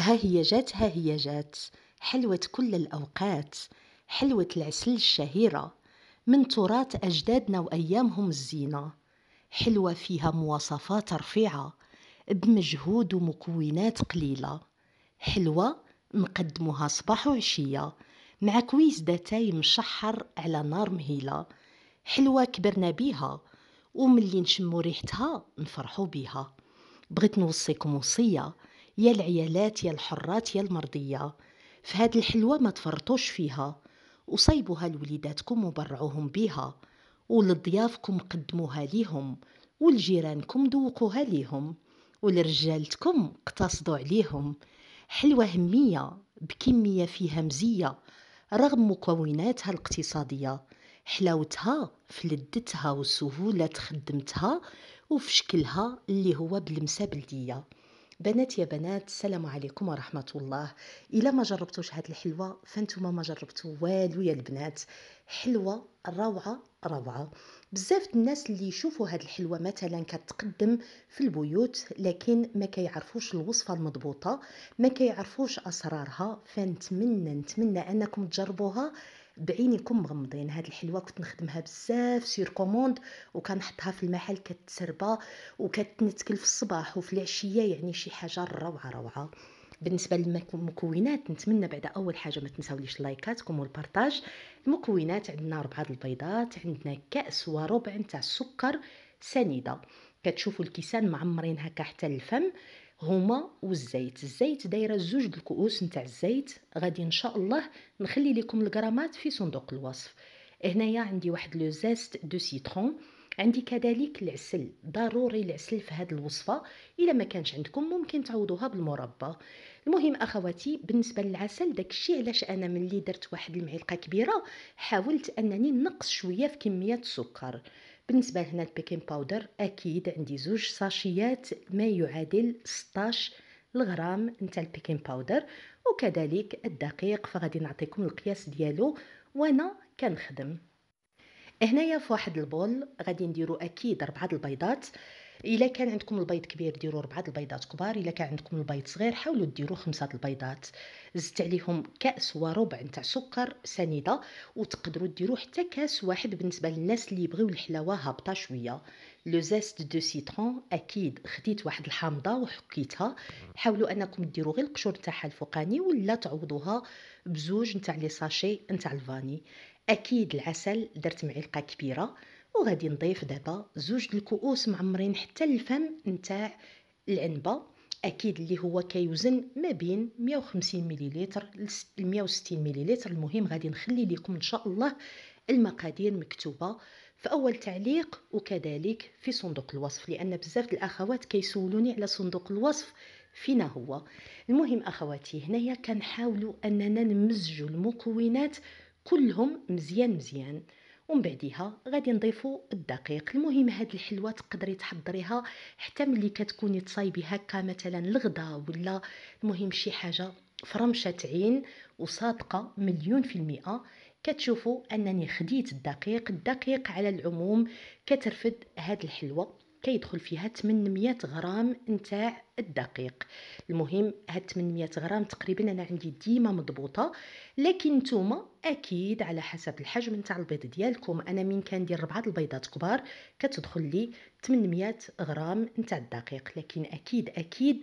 ها هي جات ها هي جات حلوة كل الأوقات حلوة العسل الشهيرة من تراث أجدادنا وأيامهم الزينة حلوة فيها مواصفات رفيعة بمجهود ومكونات قليلة حلوة نقدموها صباح وعشية مع كويس داتاي مشحر على نار مهيلة حلوة كبرنا بيها وملي نشمو ريحتها نفرحو بيها بغيت نوصيكم وصية يا العيالات يا الحرات يا المرضية فهاد الحلوة ما تفرطوش فيها وصيبوها لوليداتكم وبرعوهم بيها ولضيافكم قدموها ليهم ولجيرانكم دوقوها ليهم ولرجالتكم اقتصدوا عليهم حلوة همية بكمية فيها مزية رغم مكوناتها الاقتصادية حلاوتها في لدتها وسهولة خدمتها وفي شكلها اللي هو بلمسة بلدية بنات يا بنات السلام عليكم ورحمه الله الا ما جربتوش هاد الحلوه فانتوما ما جربتو والو يا البنات حلوه روعه روعه بزاف الناس اللي يشوفوا هاد الحلوه مثلا كتقدم في البيوت لكن ما كيعرفوش الوصفه المضبوطه ما كيعرفوش اسرارها فنتمنى نتمنى انكم تجربوها بعينيكم مغمضين هاد الحلوه كنت نخدمها بزاف سير كوموند وكنحطها في المحل كتسربا وكتنتكل في الصباح وفي العشيه يعني شي حاجه روعه روعه بالنسبه للمكونات نتمنى بعد اول حاجه ما تنساوليش لايكاتكم والبارطاج المكونات عندنا ربعه البيضات عندنا كاس وربع نتاع السكر سنيده كتشوفوا الكيسان معمرين هكا حتى الفم هما والزيت الزيت دايره زوج د الكؤوس نتاع الزيت غادي ان شاء الله نخلي لكم الغرامات في صندوق الوصف هنايا عندي واحد لو زيست دو سيترون عندي كذلك العسل ضروري العسل في هذه الوصفه الا ما كانش عندكم ممكن تعوضوها بالمربى المهم اخواتي بالنسبه للعسل داكشي علاش انا ملي درت واحد المعلقه كبيره حاولت انني نقص شويه في كميه السكر بالنسبه لهنا البيكين باودر اكيد عندي زوج ساشيات ما يعادل 16 الغرام نتاع البيكين باودر وكذلك الدقيق فغادي نعطيكم القياس ديالو وانا كنخدم هنايا في واحد البول غادي نديرو اكيد ربعه البيضات الا كان عندكم البيض كبير ديروا ربعه البيضات كبار الا كان عندكم البيض صغير حاولوا ديروا خمسه البيضات زدت عليهم كاس وربع نتاع سكر سنيده وتقدروا ديروا حتى كاس واحد بالنسبه للناس اللي يبغيو الحلاوه هابطه شويه لو زيست دو سيترون اكيد خديت واحد الحامضه وحكيتها حاولوا انكم ديروا غير القشور تاعها الفوقاني ولا تعوضوها بزوج نتاع لي ساشي نتاع الفاني اكيد العسل درت معلقه كبيره وغادي نضيف دابا زوج الكؤوس معمرين حتى الفم نتاع العنبه اكيد اللي هو كيوزن ما بين 150 مليلتر ل 160 مليلتر المهم غادي نخلي لكم ان شاء الله المقادير مكتوبه في اول تعليق وكذلك في صندوق الوصف لان بزاف الاخوات كيسولوني على صندوق الوصف فينا هو المهم اخواتي هنايا كنحاولوا اننا نمزجوا المكونات كلهم مزيان مزيان ومن بعديها غادي نضيفوا الدقيق المهم هاد الحلوه تقدري تحضريها حتى ملي كتكوني تصايبي هكا مثلا الغدا ولا المهم شي حاجه فرمشه عين وصادقه مليون في المئه كتشوفوا انني خديت الدقيق الدقيق على العموم كترفد هاد الحلوه كيدخل فيها 800 غرام نتاع الدقيق المهم هاد 800 غرام تقريبا انا عندي ديما مضبوطه لكن نتوما اكيد على حسب الحجم نتاع البيض ديالكم انا من كندير ربعه البيضات كبار كتدخل لي 800 غرام نتاع الدقيق لكن اكيد اكيد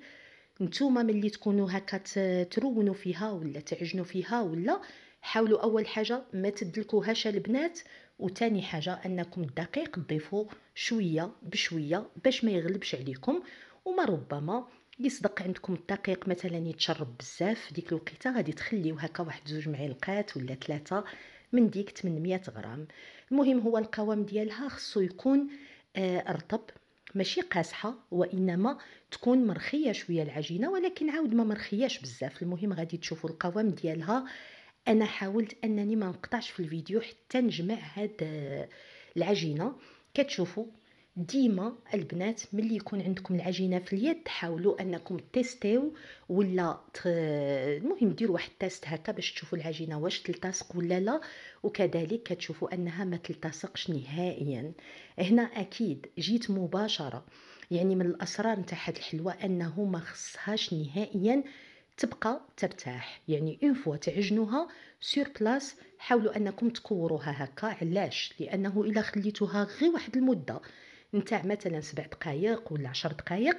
نتوما ملي تكونوا هكا ترونوا فيها ولا تعجنوا فيها ولا حاولوا اول حاجه ما تدلكوهاش البنات وثاني حاجه انكم الدقيق تضيفوا شويه بشويه باش ما يغلبش عليكم وما ربما يصدق عندكم الدقيق مثلا يتشرب بزاف ديك الوقيته غادي تخليو هكا واحد زوج معلقات ولا ثلاثه من ديك 800 غرام المهم هو القوام ديالها خصو يكون آه رطب ماشي قاسحه وانما تكون مرخيه شويه العجينه ولكن عاود ما مرخياش بزاف المهم غادي تشوفوا القوام ديالها انا حاولت انني ما نقطعش في الفيديو حتى نجمع هاد آه، العجينه كتشوفوا ديما البنات ملي يكون عندكم العجينه في اليد حاولوا انكم تيستيو ولا المهم ديروا واحد تيست هكا باش تشوفوا العجينه واش تلتصق ولا لا وكذلك كتشوفوا انها ما تلتصقش نهائيا هنا اكيد جيت مباشره يعني من الاسرار نتاع هاد الحلوى انه ما خصهاش نهائيا تبقى ترتاح يعني اون فوا تعجنوها سور بلاس حاولوا انكم تكوروها هكا علاش لانه الا خليتوها غير واحد المده نتاع مثلا سبع دقائق ولا عشر دقائق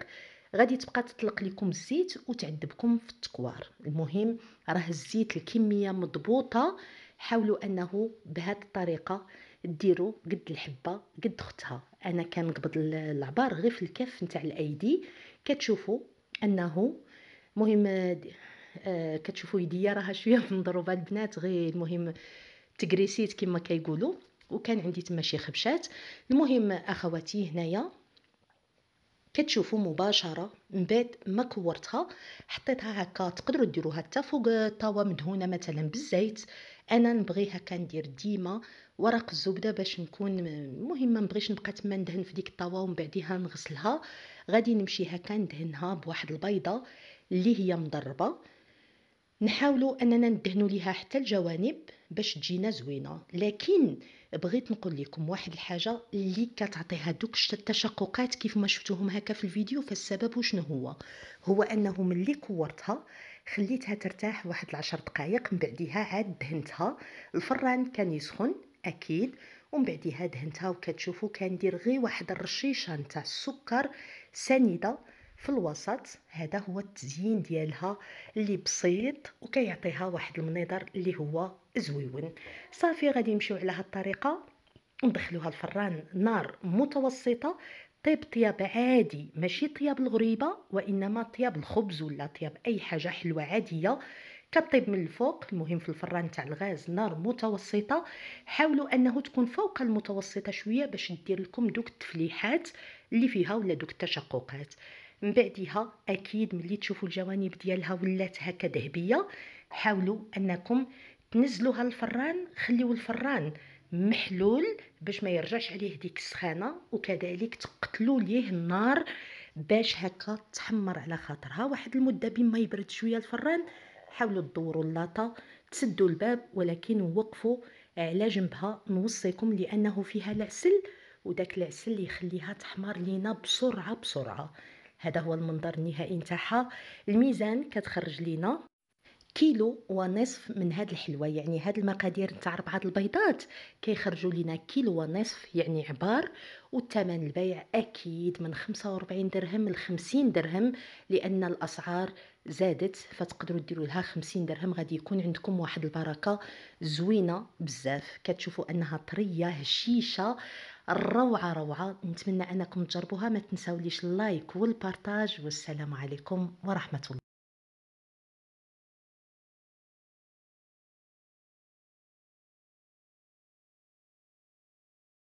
غادي تبقى تطلق لكم الزيت وتعذبكم في التكوار المهم راه الزيت الكميه مضبوطه حاولوا انه بهذه الطريقه ديروا قد الحبه قد اختها انا كنقبض العبار غير في الكف نتاع الايدي كتشوفوا انه المهم آه كتشوفوا يديا راها شويه في البنات غير المهم تكريسيت كما كيقولوا وكان عندي تما شي خبشات المهم اخواتي هنايا كتشوفوا مباشره من بعد ما كورتها حطيتها هكا تقدروا ديروها حتى فوق طاوه مدهونه مثلا بالزيت انا نبغي هكا ندير ديما ورق الزبده باش نكون المهم ما نبغيش نبقى تما ندهن في ديك الطاوه ومن بعديها نغسلها غادي نمشي هكا ندهنها بواحد البيضه اللي هي مضربه نحاولوا اننا ندهنوا ليها حتى الجوانب باش تجينا زوينه لكن بغيت نقول لكم واحد الحاجه اللي كتعطيها دوك التشققات كيف ما شفتوهم هكا في الفيديو فالسبب شنو هو هو انه ملي كورتها خليتها ترتاح واحد العشر دقائق من بعدها عاد دهنتها الفران كان يسخن اكيد ومن بعدها دهنتها وكتشوفوا كندير غير واحد الرشيشه نتاع السكر سنيده في الوسط هذا هو التزيين ديالها اللي بسيط وكيعطيها واحد المنظر اللي هو زويون صافي غادي نمشيو على هاد الطريقه ندخلوها الفران نار متوسطه طيب طياب عادي ماشي طياب الغريبه وانما طياب الخبز ولا طياب اي حاجه حلوه عاديه كطيب من الفوق المهم في الفران تاع الغاز نار متوسطه حاولوا انه تكون فوق المتوسطه شويه باش دير لكم دوك التفليحات اللي فيها ولا دوك التشققات من بعدها اكيد ملي تشوفوا الجوانب ديالها ولات هكا ذهبيه حاولوا انكم تنزلوها الفران خليو الفران محلول باش ما يرجعش عليه ديك السخانه وكذلك تقتلوا ليه النار باش هكا تحمر على خاطرها واحد المده بما يبرد شويه الفران حاولوا تدوروا اللاطه تسدوا الباب ولكن وقفوا على جنبها نوصيكم لانه فيها العسل وداك العسل يخليها تحمر لينا بسرعه بسرعه هذا هو المنظر النهائي نتاعها الميزان كتخرج لينا كيلو ونصف من هاد الحلوى يعني هاد المقادير نتاع ربعه البيضات كيخرجوا لينا كيلو ونصف يعني عبار والثمن البيع اكيد من 45 درهم ل 50 درهم لان الاسعار زادت فتقدروا ديروا لها 50 درهم غادي يكون عندكم واحد البركه زوينه بزاف كتشوفوا انها طريه هشيشه روعه روعه نتمنى انكم تجربوها ما تنساوليش اللايك والبارتاج والسلام عليكم ورحمه الله